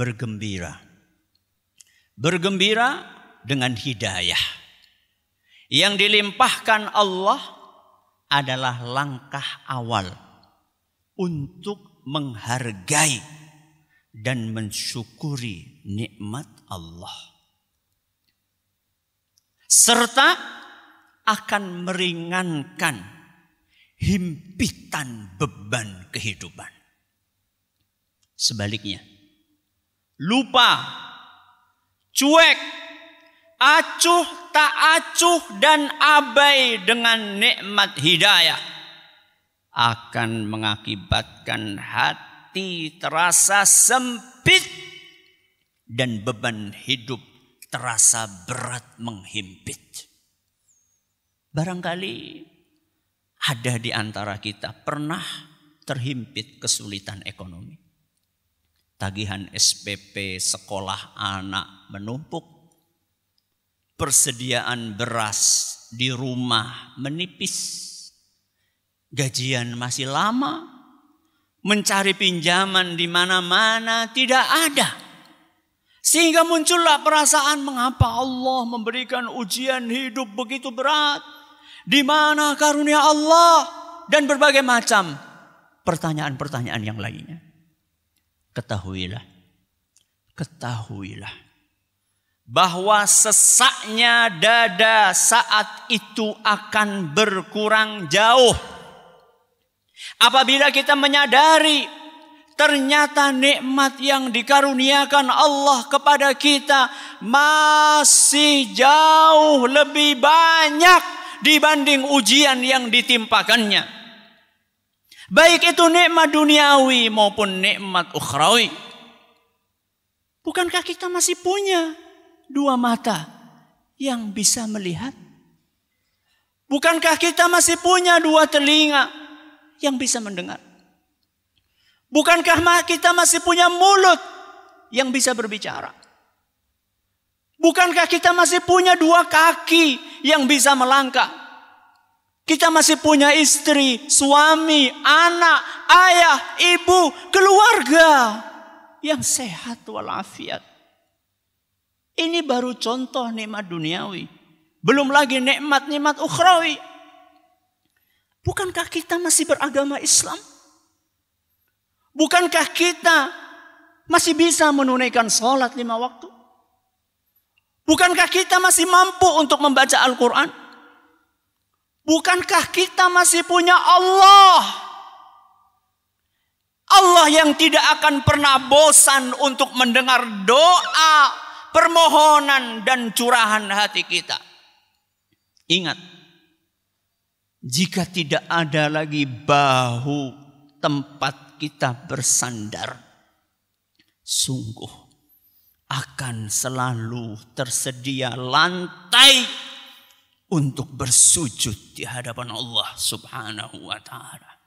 bergembira. Bergembira dengan hidayah. Yang dilimpahkan Allah adalah langkah awal untuk menghargai dan mensyukuri nikmat Allah. Serta akan meringankan himpitan beban kehidupan. Sebaliknya, lupa, cuek, acuh tak acuh dan abai dengan nikmat hidayah akan mengakibatkan hati terasa sempit dan beban hidup terasa berat menghimpit. Barangkali ada di antara kita pernah terhimpit kesulitan ekonomi tagihan SPP sekolah anak menumpuk, persediaan beras di rumah menipis, gajian masih lama, mencari pinjaman di mana-mana tidak ada. Sehingga muncullah perasaan mengapa Allah memberikan ujian hidup begitu berat. Di mana karunia Allah dan berbagai macam pertanyaan-pertanyaan yang lainnya. Ketahuilah. Ketahuilah. Bahwa sesaknya dada saat itu akan berkurang jauh. Apabila kita menyadari ternyata nikmat yang dikaruniakan Allah kepada kita masih jauh lebih banyak dibanding ujian yang ditimpakannya. Baik itu nikmat duniawi maupun nikmat ukhrawi. Bukankah kita masih punya dua mata yang bisa melihat? Bukankah kita masih punya dua telinga yang bisa mendengar? Bukankah kita masih punya mulut yang bisa berbicara? Bukankah kita masih punya dua kaki yang bisa melangkah? Kita masih punya istri, suami, anak, ayah, ibu, keluarga yang sehat walafiat. Ini baru contoh nikmat duniawi. Belum lagi nikmat-nikmat ukhrawi. Bukankah kita masih beragama Islam? Bukankah kita masih bisa menunaikan sholat lima waktu? Bukankah kita masih mampu untuk membaca Al-Quran? Bukankah kita masih punya Allah? Allah yang tidak akan pernah bosan untuk mendengar doa, permohonan, dan curahan hati kita. Ingat, jika tidak ada lagi bahu tempat kita bersandar, sungguh akan selalu tersedia lantai untuk bersujud di hadapan Allah Subhanahu wa taala.